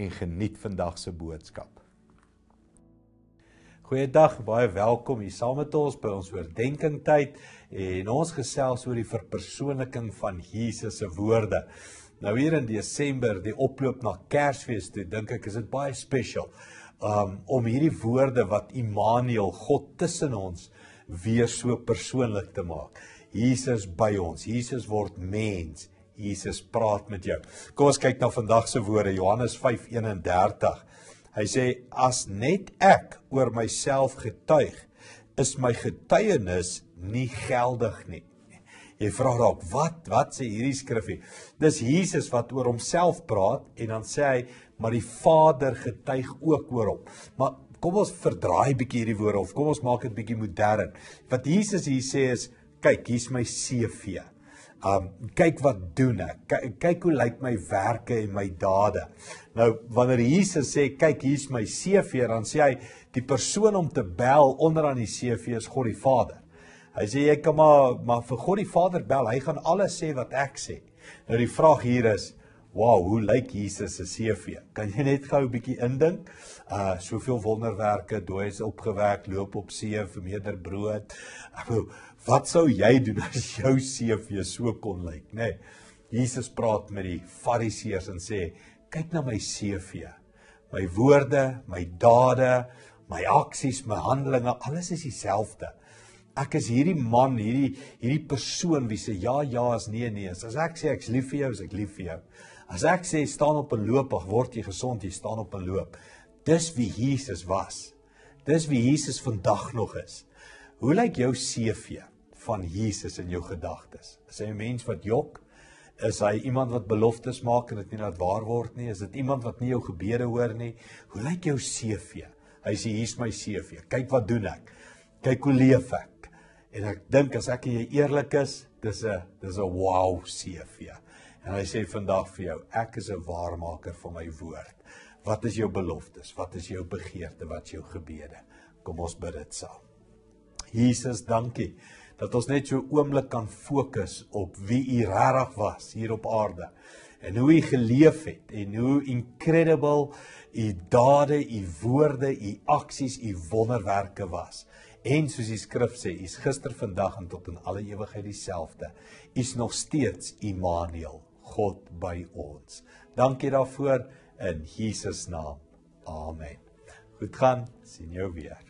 en geniet vandag se boodskap. Goeiedag, baie welkom hier saam met ons by ons oordeenking tyd en ons gesels oor die verpersoonliking van Jesus se woorde. Nou hier in Desember, die oploop na Kersfees toe, dink ek is dit baie spesiaal um, om hierdie woorde wat Immanuel, God tussen ons, weer so persoonlik te maak. Jesus by ons. Jesus word mens Jesus praat met jou. Kom ons kyk na vandag se woorde Johannes 5:31. Hy sê as net ek oor myself getuig, is my getuienis nie geldig nie. Jy vra dalk wat wat sê hierdie skrifgie? Dis Jesus wat oor homself praat en dan sê hy maar die Vader getuig ook oor hom. Maar kom ons verdraai bietjie hierdie woorde of kom ons maak dit bietjie modern. Wat Jesus hier sê is kyk, hier's my CV. Um kyk wat doen ek. Kyk, kyk hoe lyk my werke en my dade. Nou wanneer Jesus sê kyk hier's my CV, dan sê hy die persoon om te bel onder aan die CV is God die Vader. Hy sê jy kan maar maar vir God die Vader bel. Hy gaan alles sê wat ek sê. Nou die vraag hier is, wow, hoe lyk Jesus se CV? Kan jy net gou 'n bietjie indink? Uh soveel wonderwerke, dooi is opgewek, loop op see, vermeerder brood. Uh, wat sou jy doen as jou CV so kon lyk, nê? Nee, Jesus praat met die Fariseërs en sê: "Kyk na my CV. My woorde, my dade, my aksies, my handelinge, alles is dieselfde." ek is hierdie man, hierdie hierdie persoon wie sê ja, ja, is nee, nee. As ek sê ek's lief vir jou, is ek lief vir jou. As ek sê staan op 'n loop, ag word jy gesond, jy staan op 'n loop. Dis wie Jesus was. Dis wie Jesus vandag nog is. Hoe lyk jou CV van Jesus in jou gedagtes? Is hy 'n mens wat jok? Is hy iemand wat beloftes maak en dit nie laat waar word nie? Is dit iemand wat nie jou gebede hoor nie? Hoe lyk jou CV? Hy sê hier's my CV. Kyk wat doen ek. Kyk hoe leef ek. En ek dink as ek en jy eerlik is, dis 'n dis 'n wow CV. En hy sê vandag vir jou, ek is 'n waarmaker van my woord. Wat is jou beloftes? Wat is jou begeerte? Wat is jou gebede? Kom ons bid dit saam. Jesus, dankie dat ons net so oomblik kan fokus op wie U regtig was hier op aarde en hoe U geleef het en hoe incredible U dade, U woorde, U aksies, U wonderwerke was. En soos die skrif sê, U is gister, vandag en tot in alle ewigheid dieselfde. U is nog steeds Immanuel, God by ons. Dankie daarvoor in Jesus naam. Amen. Goed gaan, sien jou weer.